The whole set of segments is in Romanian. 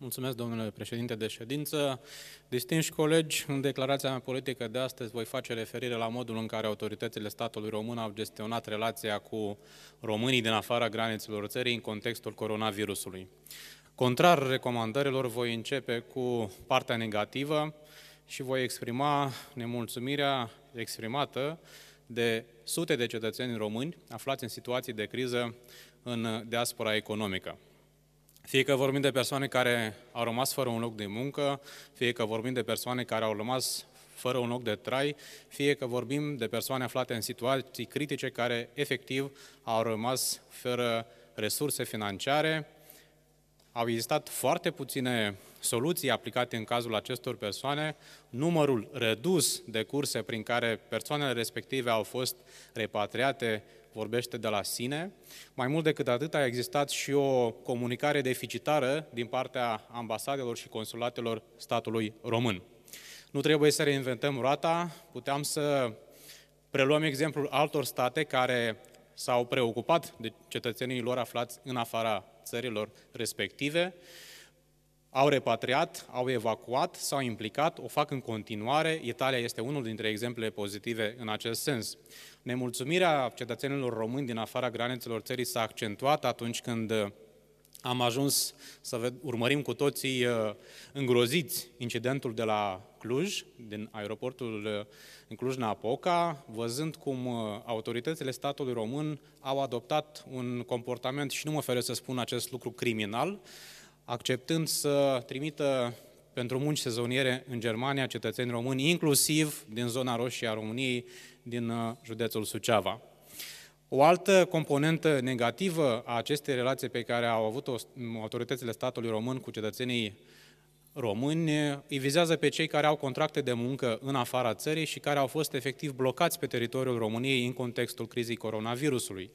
Mulțumesc, domnule președinte de ședință. Distinși colegi, în declarația mea politică de astăzi voi face referire la modul în care autoritățile statului român au gestionat relația cu românii din afara granițelor țării în contextul coronavirusului. Contrar recomandărilor, voi începe cu partea negativă și voi exprima nemulțumirea exprimată de sute de cetățeni români aflați în situații de criză în diaspora economică. Fie că vorbim de persoane care au rămas fără un loc de muncă, fie că vorbim de persoane care au rămas fără un loc de trai, fie că vorbim de persoane aflate în situații critice care efectiv au rămas fără resurse financiare. Au existat foarte puține soluții aplicate în cazul acestor persoane, numărul redus de curse prin care persoanele respective au fost repatriate vorbește de la sine. Mai mult decât atât, a existat și o comunicare deficitară din partea ambasadelor și consulatelor statului român. Nu trebuie să reinventăm roata, puteam să preluăm exemplul altor state care s-au preocupat de cetățenii lor aflați în afara țărilor respective au repatriat, au evacuat, s-au implicat, o fac în continuare. Italia este unul dintre exemplele pozitive în acest sens. Nemulțumirea cetățenilor români din afara granițelor țării s-a accentuat atunci când uh, am ajuns să urmărim cu toții uh, îngroziți incidentul de la Cluj, din aeroportul uh, în Cluj-Napoca, văzând cum autoritățile statului român au adoptat un comportament, și nu mă feresc să spun acest lucru criminal, acceptând să trimită pentru munci sezoniere în Germania cetățeni români, inclusiv din zona roșie a României, din uh, județul Suceava. O altă componentă negativă a acestei relații pe care au avut-o autoritățile statului român cu cetățenii români îi vizează pe cei care au contracte de muncă în afara țării și care au fost efectiv blocați pe teritoriul României în contextul crizei coronavirusului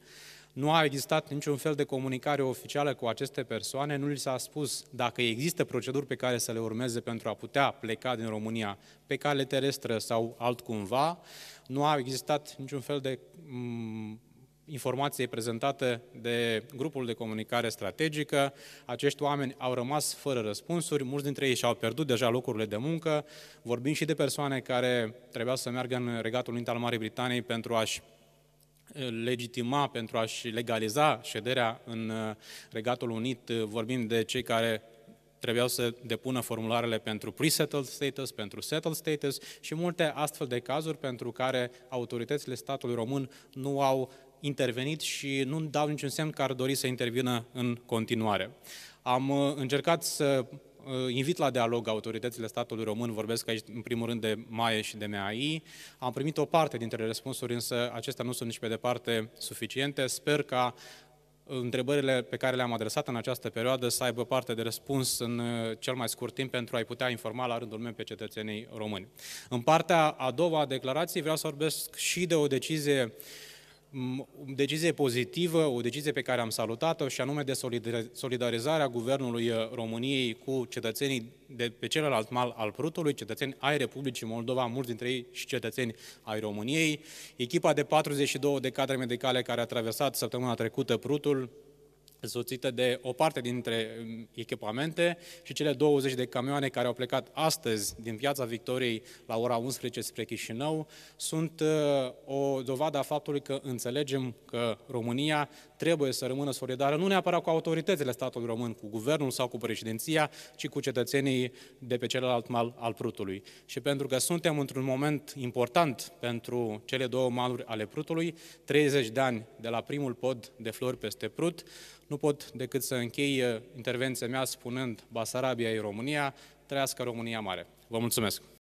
nu a existat niciun fel de comunicare oficială cu aceste persoane, nu li s-a spus dacă există proceduri pe care să le urmeze pentru a putea pleca din România pe cale terestră sau altcumva, nu a existat niciun fel de mm, informație prezentată de grupul de comunicare strategică. Acești oameni au rămas fără răspunsuri, mulți dintre ei și-au pierdut deja locurile de muncă. Vorbim și de persoane care trebuiau să meargă în Regatul Unit al Marii Britaniei pentru a-și legitima, pentru a-și legaliza șederea în uh, Regatul Unit, uh, vorbim de cei care trebuiau să depună formularele pentru pre-settled status, pentru settled status și multe astfel de cazuri pentru care autoritățile statului român nu au intervenit și nu dau niciun semn că ar dori să intervină în continuare. Am uh, încercat să Uh, invit la dialog autoritățile statului român, vorbesc aici în primul rând de MAE și de MAI. Am primit o parte dintre răspunsuri, însă acestea nu sunt nici pe departe suficiente. Sper ca întrebările pe care le-am adresat în această perioadă să aibă parte de răspuns în uh, cel mai scurt timp pentru a-i putea informa la rândul meu pe cetățenii români. În partea a doua a declarației vreau să vorbesc și de o decizie uh, o decizie pozitivă, o decizie pe care am salutat-o și anume de solidarizarea Guvernului uh, României cu cetățenii de pe celălalt mal al Prutului, cetățeni ai Republicii Moldova, mulți dintre ei și cetățeni ai României. Echipa de 42 de cadre medicale care a traversat săptămâna trecută Prutul, însoțită de o parte dintre um, echipamente și cele 20 de camioane care au plecat astăzi din Piața Victoriei la ora 11 spre Chișinău, sunt uh, o dovadă a faptului că înțelegem că România trebuie să rămână solidară nu neapărat cu autoritățile statului român, cu guvernul sau cu președinția, ci cu cetățenii de pe celălalt mal al Prutului. Și pentru că suntem într-un moment important pentru cele două maluri ale Prutului, 30 de ani de la primul pod de flori peste Prut, nu pot decât să închei uh, intervenția mea spunând Basarabia e România, trăiască România Mare. Vă mulțumesc!